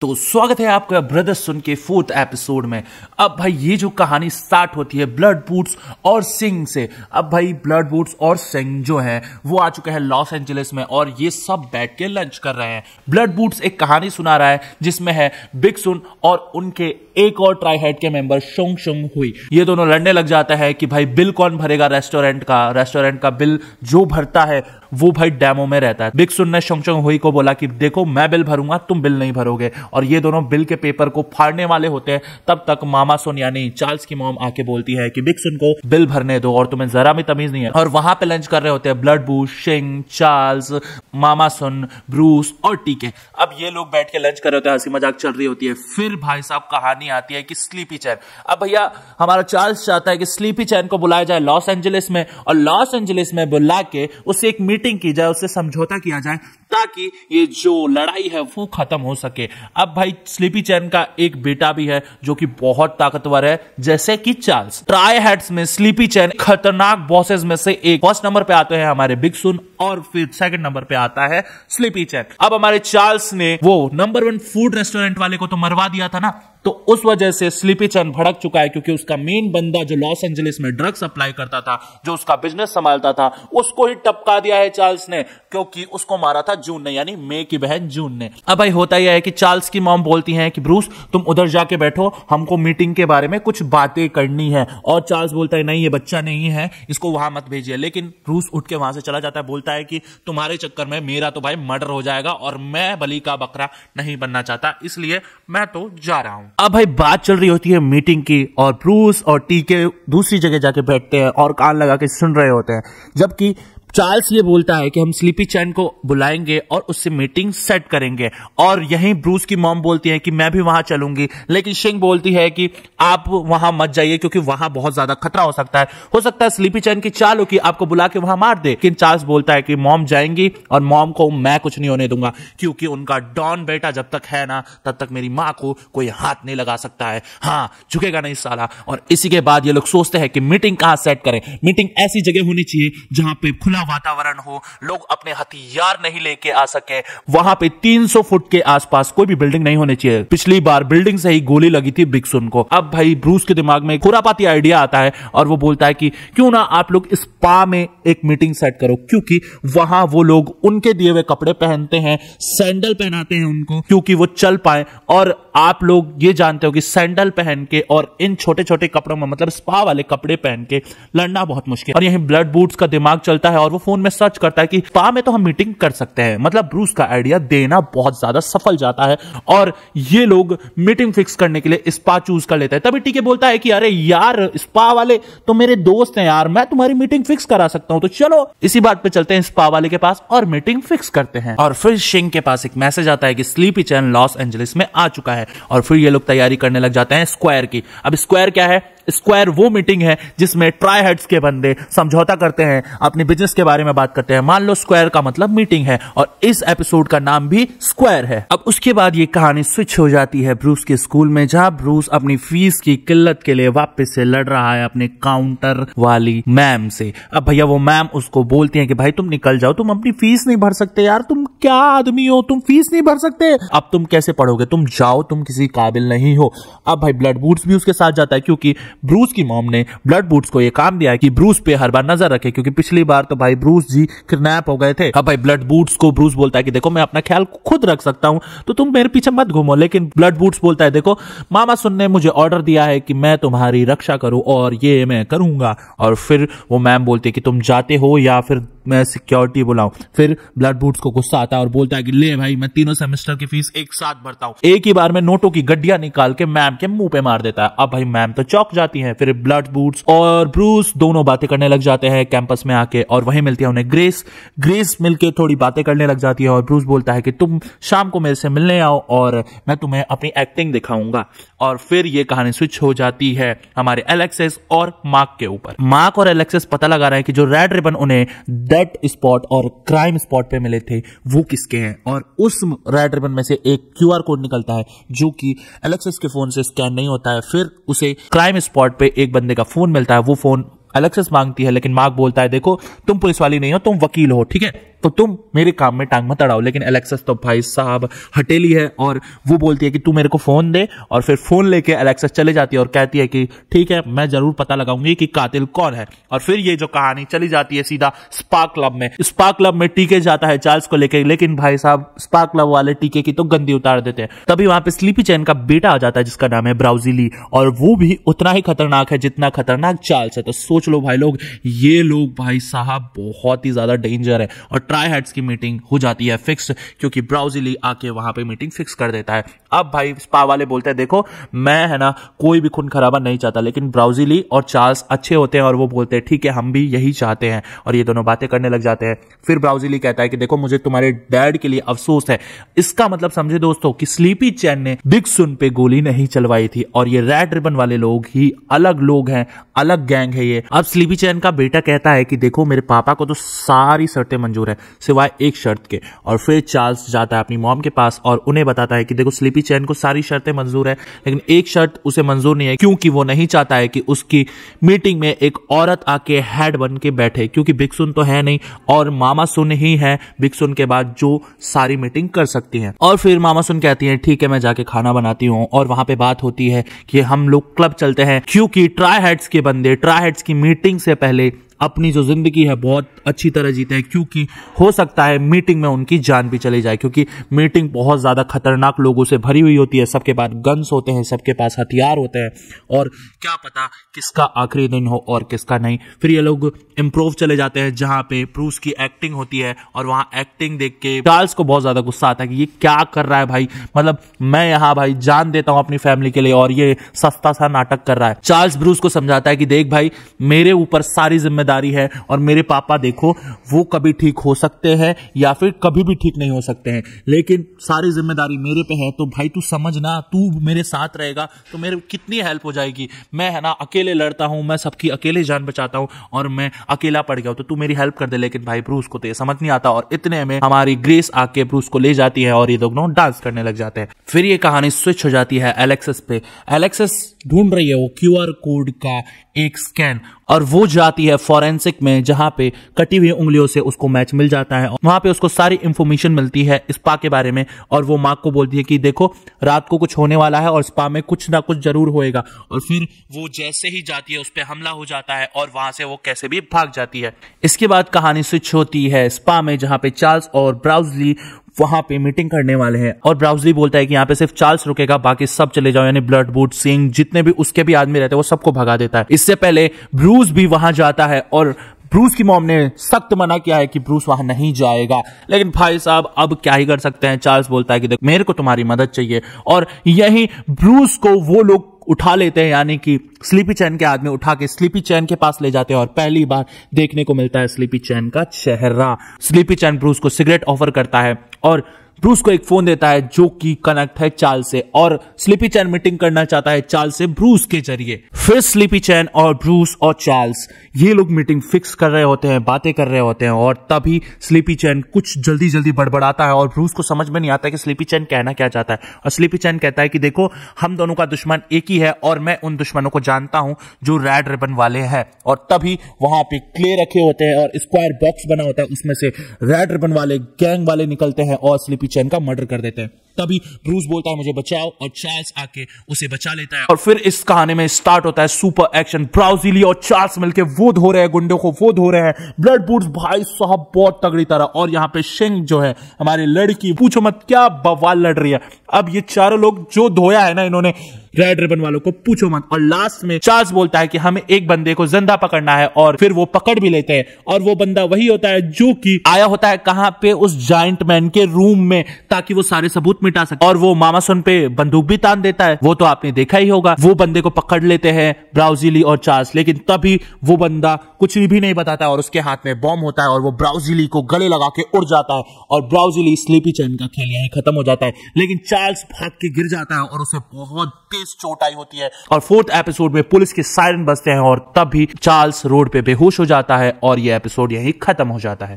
तो स्वागत है आपका ब्रदर सुन के फोर्थ एपिसोड में अब भाई ये जो कहानी स्टार्ट होती है ब्लड बूट्स और सिंह से अब भाई ब्लड बूट्स और सिंह जो है वो आ चुके हैं लॉस एंजलिस में और ये सब बैठ के लंच कर रहे हैं ब्लड बूट्स एक कहानी सुना रहा है जिसमें है बिग सुन और उनके एक और ट्राईहेड के मेंबर शोंग शुंग हुई ये दोनों लड़ने लग जाता है कि भाई बिल कौन भरेगा रेस्टोरेंट का रेस्टोरेंट का बिल जो भरता है वो भाई डैमो में रहता है बिग सुन ने शोंगचोंग हुई को बोला कि देखो मैं बिल भरूंगा तुम बिल नहीं भरोगे और ये दोनों बिल के पेपर को फाड़ने वाले होते हैं तब तक मामा सुन यानी चार्ल्स की मोम आके बोलती है कि बिग सुन को बिल भरने दो और तुम्हें जरा भी तमीज नहीं है और वहां पे लंच कर रहे होते हैं ब्लड बू शिंग चार्ल्स मामा सुन ब्रूस और टीके अब ये लोग बैठ के लंच कर रहे होते हैं हंसी मजाक चल रही होती है फिर भाई साहब कहानी आती है कि स्लीपी चैन अब भैया हमारा चार्ल्स चाहता है कि स्लीपी चैन को बुलाया जाए लॉस एंजलिस में और लॉस एंजलिस में बुला के उसे एक मीट मीटिंग की जाए उससे समझौता किया जाए ताकि ये जो लड़ाई है वो खत्म हो सके अब भाई स्लीपी चैन का एक बेटा भी है जो कि बहुत ताकतवर है जैसे कि चार्ल्स ट्राई हेड्स में स्लीपी चैन खतरनाक बॉसेस में से एक फर्स्ट नंबर पे आते हैं हमारे बिग सुन और फिर सेकंड नंबर पे आता है स्लीपी चैन अब हमारे चार्ल्स ने वो नंबर वन फूड रेस्टोरेंट वाले को तो मरवा दिया था ना तो उस वजह से स्लीपी चैन भड़क चुका है क्योंकि उसका मेन बंदा जो लॉस एंजलिस में ड्रग सप्लाई करता था जो उसका बिजनेस संभालता था उसको ही टपका दिया है चार्ल्स ने क्योंकि उसको मारा था जून ने यानी मे की बहन जून ने अब भाई होता यह है कि चार्ल्स की मॉम बोलती है कि ब्रूस तुम उधर जाके बैठो हमको मीटिंग के बारे में कुछ बातें करनी है और चार्ल्स बोलता है नहीं ये बच्चा नहीं है इसको वहां मत भेजिए लेकिन ब्रूस उठ के वहां से चला जाता है बोलता है कि तुम्हारे चक्कर में मेरा तो भाई मर्डर हो जाएगा और मैं बलि का बकरा नहीं बनना चाहता इसलिए मैं तो जा रहा हूं अब भाई बात चल रही होती है मीटिंग की और ब्रूस और टीके दूसरी जगह जाके बैठते हैं और कान लगा के सुन रहे होते हैं जबकि चार्ल्स ये बोलता है कि हम स्लीपी चैन को बुलाएंगे और उससे मीटिंग सेट करेंगे और यहीं ब्रूस की मॉम बोलती है कि मैं भी वहां चलूंगी लेकिन शिंग बोलती है कि आप वहां मत जाइए क्योंकि वहां बहुत ज्यादा खतरा हो सकता है हो सकता है स्लीपी चैन की चाल हो कि आपको बुला के वहां मार दे लेकिन चार्ल्स बोलता है कि मॉम जाएंगी और मॉम को मैं कुछ नहीं होने दूंगा क्योंकि उनका डॉन बेटा जब तक है ना तब तक मेरी माँ को कोई हाथ नहीं लगा सकता है हाँ झुकेगा नहीं साला और इसी के बाद ये लोग सोचते हैं कि मीटिंग कहाँ सेट करें मीटिंग ऐसी जगह होनी चाहिए जहां पे खुला वातावरण हो लोग अपने हथियार नहीं लेके आ सके वहां पे 300 फुट के आसपास कोई भी बिल्डिंग नहीं होनी चाहिए पिछली बार बिल्डिंग से ही गोली लगी थी बिक्सुन को अब भाई ब्रूस के दिमाग में खुरापाती आइडिया आता है और वो बोलता है कि क्यों ना आप लोग इस पा में एक मीटिंग सेट करो क्योंकि वहां वो लोग उनके दिए हुए कपड़े पहनते हैं सैंडल पहनाते हैं उनको क्योंकि वो चल पाए और आप लोग ये जानते हो कि सैंडल पहन के और इन छोटे छोटे कपड़ों में मतलब स्पा वाले कपड़े पहन के लड़ना बहुत मुश्किल और यही ब्लड बूट्स का दिमाग चलता है और और वो फोन में सर्च करता है कि पा में तो हम मीटिंग कर सकते हैं मतलब ब्रूस का आइडिया देना बहुत ज्यादा सफल जाता है और ये लोग मीटिंग फिक्स करने के लिए स्पा चूज कर लेते हैं तभी टीके बोलता है कि अरे यार स्पा वाले तो मेरे दोस्त हैं यार मैं तुम्हारी मीटिंग फिक्स करा सकता हूं तो चलो इसी बात पे चलते हैं स्पा वाले के पास और मीटिंग फिक्स करते हैं और फिर शिंग के पास एक मैसेज आता है कि स्लीपी चैन लॉस एंजलिस में आ चुका है और फिर ये लोग तैयारी करने लग जाते हैं स्क्वायर की अब स्क्वायर क्या है स्क्वायर वो मीटिंग है जिसमें ट्राई हेड्स के बंदे समझौता करते हैं अपने बिजनेस के बारे में बात करते हैं मान लो स्क्वायर का मतलब मीटिंग है और इस एपिसोड का नाम भी स्क्वायर है अब उसके बाद ये कहानी स्विच हो जाती है ब्रूस के स्कूल में जहां ब्रूस अपनी फीस की किल्लत के लिए वापस से लड़ रहा है अपने काउंटर वाली मैम से अब भैया वो मैम उसको बोलती है कि भाई तुम निकल जाओ तुम अपनी फीस नहीं भर सकते यार तुम क्या आदमी हो तुम फीस नहीं भर सकते अब तुम कैसे पढ़ोगे तुम जाओ तुम किसी काबिल नहीं हो अब भाई ब्लड बूट्स भी उसके साथ जाता है क्योंकि ब्रूस की मॉम ने ब्लड बूट्स को यह काम दिया है कि ब्रूस पे हर बार नजर रखे क्योंकि पिछली बार तो भाई ब्रूस जी किडनेप हो गए थे अब भाई ब्लड बूट्स को ब्रूस बोलता है कि देखो मैं अपना ख्याल खुद रख सकता हूं तो तुम मेरे पीछे मत घूमो लेकिन ब्लड बूट्स बोलता है देखो मामा सुन ने मुझे ऑर्डर दिया है कि मैं तुम्हारी रक्षा करूं और ये मैं करूंगा और फिर वो मैम बोलती है कि तुम जाते हो या फिर मैं सिक्योरिटी बुलाऊ फिर ब्लड बूट्स को गुस्सा आता है और बोलता है कि ले भाई मैं तीनों सेमेस्टर की फीस एक साथ भरता हूँ एक ही बार में नोटों की गड्डिया निकाल के मैम के मुंह पे मार देता है अब भाई मैम तो चौक जाती है फिर ब्लड बूट्स और ब्रूस दोनों बातें करने लग जाते हैं कैंपस में आके और वहीं मिलती है उन्हें ग्रेस ग्रेस मिलकर थोड़ी बातें करने लग जाती है और ब्रूस बोलता है कि तुम शाम को मेरे से मिलने आओ और मैं तुम्हें अपनी एक्टिंग दिखाऊंगा और फिर ये कहानी स्विच हो जाती है हमारे एलेक्सेस और मार्क के ऊपर मार्क और एलेक्सेस पता लगा रहे हैं कि जो रेड रिबन उन्हें रेड स्पॉट और क्राइम स्पॉट पे मिले थे वो किसके हैं और उस रेड रिबन में से एक क्यू कोड निकलता है जो कि एलेक्सिस के फोन से स्कैन नहीं होता है फिर उसे क्राइम स्पॉट पे एक बंदे का फोन मिलता है वो फोन एलेक्सिस मांगती है लेकिन मार्क बोलता है देखो तुम पुलिस वाली नहीं हो तुम वकील हो ठीक है तो तुम मेरे काम में टांग मत अड़ाओ लेकिन एलेक्सस तो भाई साहब हटेली है और वो बोलती है कि तू मेरे को फोन दे और फिर फोन लेके एलेक्सस चले जाती है और कहती है कि ठीक है मैं जरूर पता लगाऊंगी कि कातिल कौन है और फिर ये जो कहानी चली जाती है सीधा स्पा क्लब में स्पा क्लब में टीके जाता है चार्ल्स को लेकर लेकिन भाई साहब स्पा क्लब वाले टीके की तो गंदी उतार देते हैं तभी वहां पे स्लीपी चैन का बेटा आ जाता है जिसका नाम है ब्राउजिली और वो भी उतना ही खतरनाक है जितना खतरनाक चार्ल्स है तो सोच लो भाई लोग ये लोग भाई साहब बहुत ही ज्यादा डेंजर है और ट्राई हेड्स की मीटिंग हो जाती है फिक्स क्योंकि ब्राउजिली आके वहां पे मीटिंग फिक्स कर देता है अब भाई स्पा वाले बोलते हैं देखो मैं है ना कोई भी खून खराबा नहीं चाहता लेकिन ब्राउजिली और चार्ल्स अच्छे होते हैं और वो बोलते हैं ठीक है हम भी यही चाहते हैं और ये दोनों बातें करने लग जाते हैं फिर ब्राउजिली कहता है कि देखो मुझे तुम्हारे डैड के लिए अफसोस है इसका मतलब समझे दोस्तों कि स्लीपी चैन ने बिग सुन पे गोली नहीं चलवाई थी और ये रेड रिबन वाले लोग ही अलग लोग हैं अलग गैंग है ये अब स्लीपी चैन का बेटा कहता है कि देखो मेरे पापा को तो सारी शर्तें मंजूर है सिवाय एक शर्त के और फिर चार्ल्स जाता है अपनी मॉम के पास और उन्हें बताता है कि देखो स्लीपी भी चैन को सारी शर्तें मंजूर है लेकिन एक शर्त उसे मंजूर नहीं है क्योंकि वो नहीं चाहता है कि उसकी मीटिंग में एक औरत आके हेड बन के बैठे क्योंकि भिक्सुन तो है नहीं और मामा सुन ही है भिक्सुन के बाद जो सारी मीटिंग कर सकती है और फिर मामा सुन कहती है ठीक है मैं जाके खाना बनाती हूँ और वहां पे बात होती है कि हम लोग क्लब चलते हैं क्योंकि ट्राई हेड्स के बंदे ट्राई हेड्स की मीटिंग से पहले अपनी जो ज़िंदगी है बहुत अच्छी तरह जीते हैं क्योंकि हो सकता है मीटिंग में उनकी जान भी चली जाए क्योंकि मीटिंग बहुत ज़्यादा खतरनाक लोगों से भरी हुई होती है सबके पास गन्स होते हैं सबके पास हथियार होते हैं और क्या पता किसका आखिरी दिन हो और किसका नहीं फिर ये लोग इम्प्रूव चले जाते हैं जहाँ पे प्रूस की एक्टिंग होती है और वहाँ एक्टिंग देख के चार्ल्स को बहुत ज़्यादा गुस्सा आता है कि ये क्या कर रहा है भाई मतलब मैं यहाँ भाई जान देता हूँ अपनी फैमिली के लिए और ये सस्ता सा नाटक कर रहा है चार्ल्स ब्रूस को समझाता है कि देख भाई मेरे ऊपर सारी जिम्मेदारी जिम्मेदारी है और मेरे पापा देखो वो कभी ठीक हो सकते हैं या फिर कभी भी ठीक नहीं हो सकते हैं लेकिन सारी जिम्मेदारी मेरे पे है तो भाई तू समझ ना तू मेरे साथ रहेगा तो मेरे कितनी हेल्प हो जाएगी मैं है ना अकेले लड़ता हूँ मैं सबकी अकेले जान बचाता हूँ और मैं अकेला पड़ गया हूँ तो तू मेरी हेल्प कर दे लेकिन भाई ब्रूस को तो ये समझ नहीं आता और इतने में हमारी ग्रेस आके ब्रूस को ले जाती है और ये दोनों डांस करने लग जाते हैं फिर ये कहानी स्विच हो जाती है एलेक्सस पे एलेक्सस ढूंढ रही है वो क्यू कोड का एक स्कैन और वो जाती है फॉरेंसिक में जहां पे कटी हुई उंगलियों से उसको मैच मिल जाता है वहां पे उसको सारी इंफॉर्मेशन मिलती है स्पा के बारे में और वो माँ को बोलती है कि देखो रात को कुछ होने वाला है और स्पा में कुछ ना कुछ जरूर होएगा और फिर वो जैसे ही जाती है उस पर हमला हो जाता है और वहां से वो कैसे भी भाग जाती है इसके बाद कहानी स्विच होती है स्पा में जहां पे चार्ल्स और ब्राउजली वहां पे मीटिंग करने वाले हैं और ब्राउजली बोलता है कि यहाँ पे सिर्फ चार्ल्स रुकेगा बाकी सब चले जाओ यानी ब्लड बूट सिंह जितने भी उसके भी आदमी रहते हैं वो सबको भगा देता है इससे पहले ब्रूस भी वहां जाता है और ब्रूस की मॉम ने सख्त मना किया है कि ब्रूस वहां नहीं जाएगा लेकिन भाई साहब अब क्या ही कर सकते हैं चार्ल्स बोलता है कि देख मेरे को तुम्हारी मदद चाहिए और यही ब्रूस को वो लोग उठा लेते हैं यानी कि स्लीपी चैन के आदमी उठा के स्लीपी चैन के पास ले जाते हैं और पहली बार देखने को मिलता है स्लीपी चैन का चेहरा स्लीपी चैन ब्रूस को सिगरेट ऑफर करता है और ब्रूस को एक फोन देता है जो कि कनेक्ट है चाल से और स्लिपी चैन मीटिंग करना चाहता है चाल से ब्रूस के जरिए फिर स्लिपी चैन और ब्रूस और चार्ल्स ये लोग मीटिंग फिक्स कर रहे होते हैं बातें कर रहे होते हैं और तभी स्लिपी चैन कुछ जल्दी जल्दी बड़बड़ाता है और ब्रूस को समझ में नहीं आता कि स्लिपी चैन कहना क्या चाहता है और स्लिपी चैन कहता है कि देखो हम दोनों का दुश्मन एक ही है और मैं उन दुश्मनों को जानता हूं जो रेड रिबन वाले हैं और तभी वहां पे क्ले रखे होते हैं और स्क्वायर बॉक्स बना होता है उसमें से रेड रिबन वाले गैंग वाले निकलते हैं और स्लिपी चैन का मर्डर कर देते हैं तभी ब्रूस बोलता है मुझे बचाओ और चार्ल्स आके उसे बचा लेता है और फिर इस कहानी में स्टार्ट होता है सुपर एक्शन ब्राउजिली और चार्ल्स मिलकर वो धो रहे हैं गुंडे को वो धो रहे हैं ब्लड बूट्स भाई साहब बहुत तगड़ी तरह और यहाँ पे शिंग जो है हमारी लड़की पूछो मत क्या बवाल लड़ रही है अब ये चारों लोग जो धोया है ना इन्होंने रेड रिबन वालों को पूछो मत और लास्ट में चार्ल्स बोलता है कि हमें एक बंदे को जिंदा पकड़ना है और फिर वो पकड़ भी लेते हैं और वो बंदा वही होता है जो कि आया होता है कहां पे उस जाइंट मैन के रूम में ताकि वो सारे सबूत मिटा सकते और वो मामा सुन पे बंदूक भी तान देता है वो तो आपने देखा ही होगा वो बंदे को पकड़ लेते हैं ब्राउजिली और चार्ल्स लेकिन तभी वो बंदा कुछ भी नहीं बताता और उसके हाथ में बॉम्ब होता है और वो ब्राउजिली को गले लगा के उड़ जाता है और ब्राउजिली स्लीपी चैन का खेल यहाँ खत्म हो जाता है लेकिन चार्ल्स भाग के गिर जाता है और उसे बहुत तेज चोट आई होती है और फोर्थ एपिसोड में पुलिस के सायरन बजते हैं और तभी चार्ल्स रोड पे बेहोश हो जाता है और ये एपिसोड यही खत्म हो जाता है